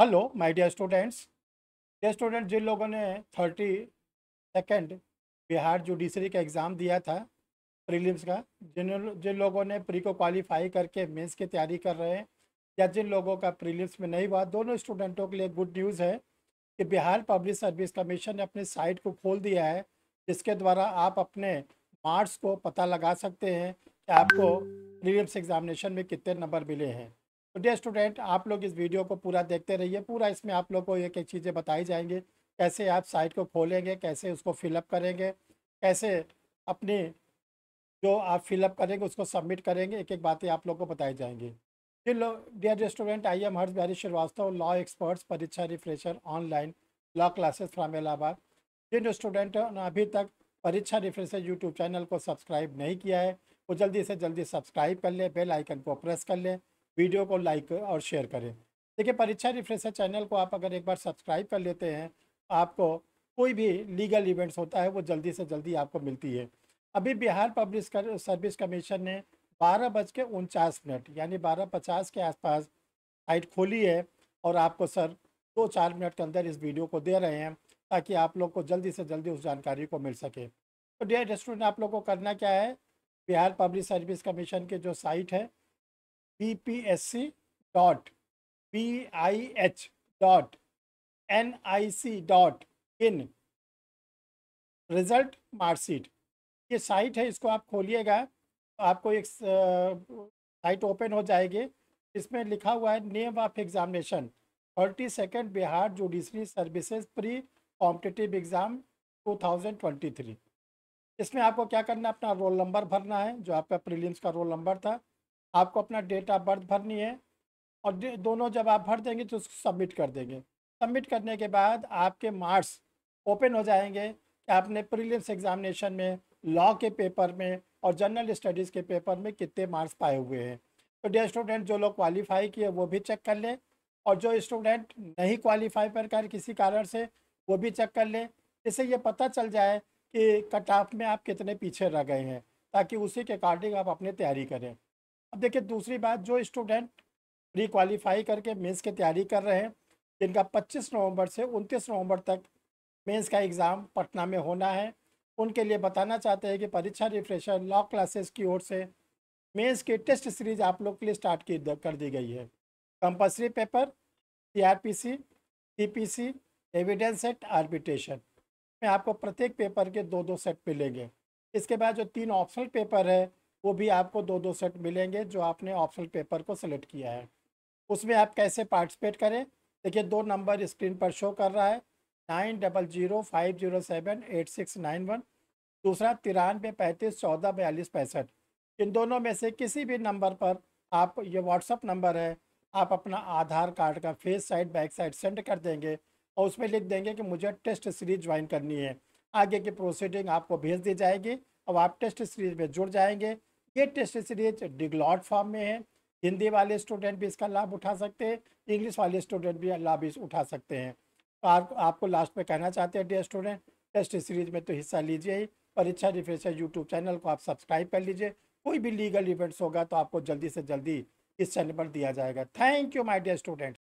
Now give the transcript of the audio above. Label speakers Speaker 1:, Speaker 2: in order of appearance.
Speaker 1: hello my dear students ये student जिन लोगों ने थर्टी सेकेंड बिहार जुडिशरी का एग्ज़ाम दिया था प्रीलिम्स का जिन जिन लोगों ने प्री को क्वालिफाई करके मेंस की तैयारी कर रहे हैं या जिन लोगों का प्रीलिम्स में नहीं हुआ दोनों स्टूडेंटों के लिए गुड न्यूज़ है कि बिहार पब्लिक सर्विस कमीशन ने अपनी साइट को खोल दिया है जिसके द्वारा आप अपने मार्क्स को पता लगा सकते हैं कि आपको प्रीलिम्स एग्जामिनेशन में कितने नंबर मिले हैं तो डे स्टूडेंट आप लोग इस वीडियो को पूरा देखते रहिए पूरा इसमें आप लोग को एक एक चीज़ें बताई जाएंगी कैसे आप साइट को खोलेंगे कैसे उसको फिलअप करेंगे कैसे अपनी जो आप फिलअप करेंगे उसको सबमिट करेंगे एक एक बातें आप लोग को बताई जाएंगी फिर लोग dear restaurant I am Harsh Bihari Srivastava law experts Pariksha refresher online law classes from Allahabad जिन स्टूडेंटों ने अभी तक परीक्षा रिफ्रेशर यूट्यूब चैनल को सब्सक्राइब नहीं किया है वो तो जल्दी से जल्दी सब्सक्राइब कर लें बेल आइकन को प्रेस कर लें वीडियो को लाइक और शेयर करें देखिए परीक्षा रिफ्रेशर चैनल को आप अगर एक बार सब्सक्राइब कर लेते हैं आपको कोई भी लीगल इवेंट्स होता है वो जल्दी से जल्दी आपको मिलती है अभी बिहार पब्लिक सर्विस कमीशन ने बारह बज के उनचास मिनट यानी बारह पचास के आसपास साइट खोली है और आपको सर दो चार मिनट के अंदर इस वीडियो को दे रहे हैं ताकि आप लोग को जल्दी से जल्दी उस जानकारी को मिल सके तो डेयर स्टूडेंट आप लोग को करना क्या है बिहार पब्लिक सर्विस कमीशन के जो साइट है P P S C dot P I H dot N I C dot in result marksheet ये साइट है इसको आप खोलिएगा तो आपको एक साइट ओपन हो जाएगी इसमें लिखा हुआ है name of examination thirty second Bihar judiciary services pre competitive exam 2023 इसमें आपको क्या करना है अपना रोल नंबर भरना है जो आपका प्रीलिम्स का रोल नंबर था आपको अपना डेट ऑफ बर्थ भरनी है और दोनों जब आप भर देंगे तो उसको सबमिट कर देंगे सबमिट करने के बाद आपके मार्क्स ओपन हो जाएंगे कि आपने प्रीलिम्स एग्जामिनेशन में लॉ के पेपर में और जनरल स्टडीज़ के पेपर में कितने मार्क्स पाए हुए हैं तो डे स्टूडेंट जो लोग क्वालिफाई किए वो भी चेक कर लें और जो स्टूडेंट नहीं क्वालिफाई पर कर किसी कारण से वो भी चेक कर लें इससे ये पता चल जाए कि कट ऑफ में आप कितने पीछे रह गए हैं ताकि उसी के अकॉर्डिंग आप अपनी तैयारी करें अब देखिए दूसरी बात जो स्टूडेंट प्री क्वालिफाई करके मेंस की तैयारी कर रहे हैं जिनका 25 नवंबर से 29 नवंबर तक मेंस का एग्ज़ाम पटना में होना है उनके लिए बताना चाहते हैं कि परीक्षा रिफ्रेशर लॉ क्लासेस की ओर से मेंस की टेस्ट सीरीज आप लोग के लिए स्टार्ट की कर दी गई है compulsory paper C TPC evidence set arbitration में आपको प्रत्येक पेपर के दो दो सेट मिलेंगे इसके बाद जो तीन ऑप्शनल पेपर है वो भी आपको दो दो सेट मिलेंगे जो आपने ऑप्शनल पेपर को सिलेक्ट किया है उसमें आप कैसे पार्टिसिपेट करें देखिए दो नंबर स्क्रीन पर शो कर रहा है nine double zero five zero seven eight six nine one दूसरा तिरानवे पैंतीस चौदह बयालीस पैंसठ इन दोनों में से किसी भी नंबर पर आप ये व्हाट्सअप नंबर है आप अपना आधार कार्ड का face side back side send कर देंगे और उसमें लिख देंगे कि मुझे टेस्ट सीरीज ज्वाइन करनी है आगे की प्रोसीडिंग आपको भेज दी जाएगी और आप टेस्ट सीरीज में जुड़ जाएंगे ये टेस्ट सीरीज डिग्लॉट फॉर्म में है हिंदी वाले स्टूडेंट भी इसका लाभ उठा सकते हैं इंग्लिश वाले स्टूडेंट भी लाभ उठा सकते हैं तो आप, आपको लास्ट में कहना चाहते हैं डियर स्टूडेंट टेस्ट सीरीज में तो हिस्सा लीजिए ही परीक्षा रिफ्रेशर यूट्यूब चैनल को आप सब्सक्राइब कर लीजिए कोई भी लीगल इवेंट्स होगा तो आपको जल्दी से जल्दी इस चैनल पर दिया जाएगा thank you my dear student